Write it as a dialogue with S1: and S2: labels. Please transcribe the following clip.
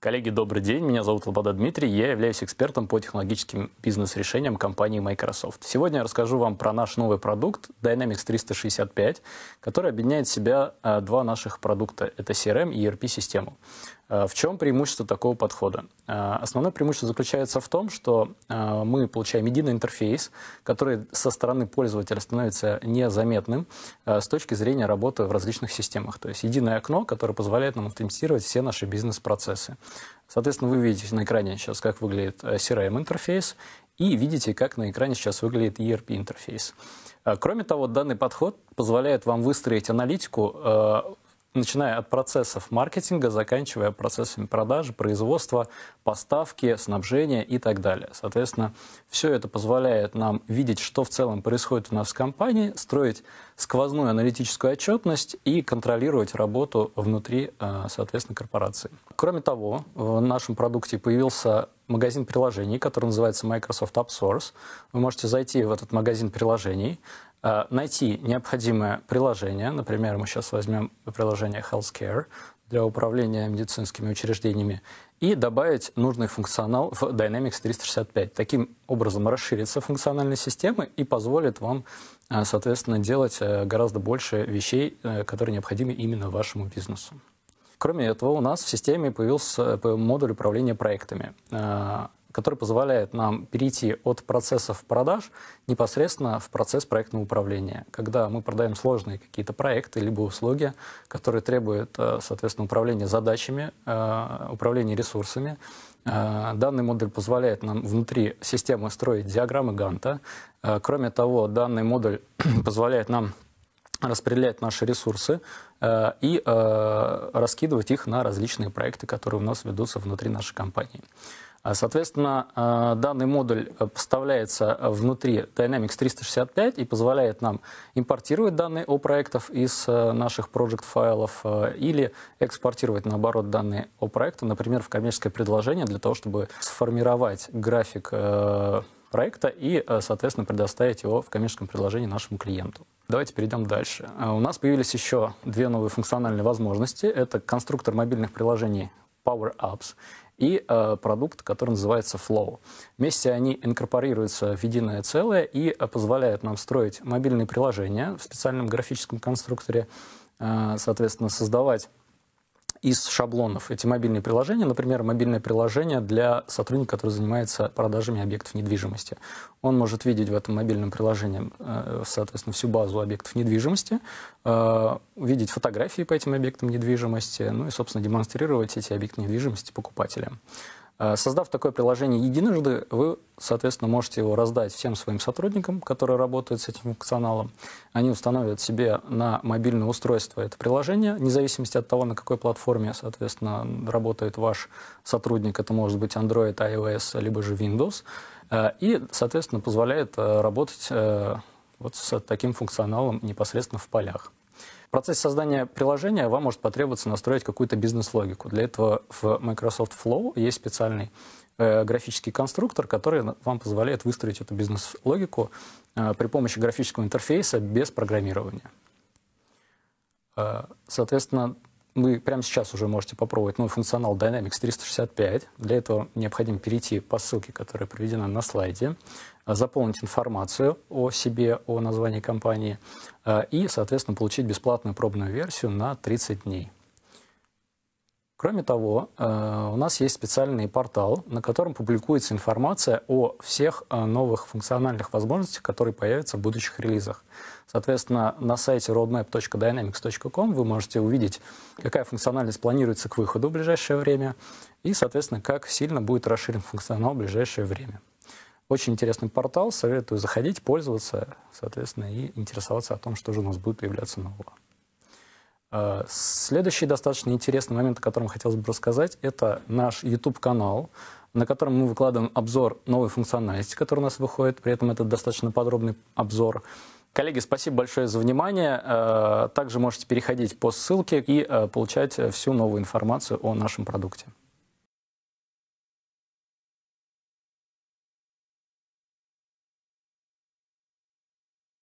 S1: Коллеги, добрый день. Меня зовут Лобода Дмитрий. Я являюсь экспертом по технологическим бизнес-решениям компании Microsoft. Сегодня я расскажу вам про наш новый продукт Dynamics 365, который объединяет в себя э, два наших продукта. Это CRM и ERP-систему. Э, в чем преимущество такого подхода? Э, основное преимущество заключается в том, что э, мы получаем единый интерфейс, который со стороны пользователя становится незаметным с точки зрения работы в различных системах. То есть единое окно, которое позволяет нам автоматизировать все наши бизнес-процессы. Соответственно, вы видите на экране сейчас, как выглядит CRM-интерфейс, и видите, как на экране сейчас выглядит ERP-интерфейс. Кроме того, данный подход позволяет вам выстроить аналитику начиная от процессов маркетинга, заканчивая процессами продажи, производства, поставки, снабжения и так далее. Соответственно, все это позволяет нам видеть, что в целом происходит у нас в компании, строить сквозную аналитическую отчетность и контролировать работу внутри, э, соответственно, корпорации. Кроме того, в нашем продукте появился магазин приложений, который называется Microsoft AppSource. Вы можете зайти в этот магазин приложений, Э, найти необходимое приложение, например, мы сейчас возьмем приложение Healthcare для управления медицинскими учреждениями, и добавить нужный функционал в Dynamics 365. Таким образом расширится функциональность системы и позволит вам, э, соответственно, делать э, гораздо больше вещей, которые необходимы именно вашему бизнесу. Кроме этого, у нас в системе появился модуль управления проектами который позволяет нам перейти от процессов продаж непосредственно в процесс проектного управления, когда мы продаем сложные какие-то проекты либо услуги, которые требуют, э, соответственно, управления задачами, э, управления ресурсами, э, Данный модуль позволяет нам внутри системы строить диаграммы Ганта. Кроме того, данный модуль позволяет нам распределять наши ресурсы и раскидывать их на различные проекты, которые у нас ведутся внутри нашей компании. А, соответственно, а, данный модуль поставляется внутри Dynamics 365 и позволяет нам импортировать данные о проектах из э, наших project файлов э, или экспортировать, наоборот, данные о проектах, например, в коммерческое предложение для того, чтобы сформировать график э, проекта и, соответственно, предоставить его в коммерческом предложении нашему клиенту. Давайте перейдем дальше. У нас появились еще две новые функциональные возможности. Это конструктор мобильных приложений Power Apps и э, продукт, который называется Flow. Вместе они инкорпорируются в единое целое и э, позволяют нам строить мобильные приложения в специальном графическом конструкторе, э, соответственно, создавать из шаблонов эти мобильные приложения. Например, мобильное приложение для сотрудника, который занимается продажами объектов недвижимости. Он может видеть в этом мобильном приложении, э, соответственно, всю базу объектов недвижимости, э, видеть фотографии по этим объектам недвижимости, ну и, собственно, демонстрировать эти объекты недвижимости покупателям. Э, создав такое приложение единожды, вы, соответственно, можете его раздать всем своим сотрудникам, которые работают с этим функционалом. Они установят себе на мобильное устройство это приложение, вне зависимости от того, на какой платформе, соответственно, работает ваш сотрудник. Это может быть Android, iOS, либо же Windows. Э, и, соответственно, позволяет э, работать вот с таким функционалом непосредственно в полях. В процессе создания приложения вам может потребоваться настроить какую-то бизнес-логику. Для этого в Microsoft Flow есть специальный э, графический конструктор, который вам позволяет выстроить эту бизнес-логику э, при помощи графического интерфейса без программирования. Э, соответственно, вы прямо сейчас уже можете попробовать новый функционал Dynamics 365. Для этого необходимо перейти по ссылке, которая приведена на слайде, э, заполнить информацию о себе, о названии компании э, и, соответственно, получить бесплатную пробную версию на 30 дней. Кроме того, э, у нас есть специальный портал, на котором публикуется информация о всех э, новых функциональных возможностях, которые появятся в будущих релизах. Соответственно, на сайте roadmap.dynamics.com вы можете увидеть, какая функциональность планируется к выходу в ближайшее время и, соответственно, как сильно будет расширен функционал в ближайшее время. Очень интересный портал, советую заходить, пользоваться, соответственно, и интересоваться о том, что же у нас будет появляться нового. Э, следующий достаточно интересный момент, о котором хотелось бы рассказать, это наш YouTube-канал, на котором мы выкладываем обзор новой функциональности, которая у нас выходит. При этом это достаточно подробный обзор. Коллеги, спасибо большое за внимание. Э, также можете переходить по ссылке и э, получать всю новую информацию о нашем продукте.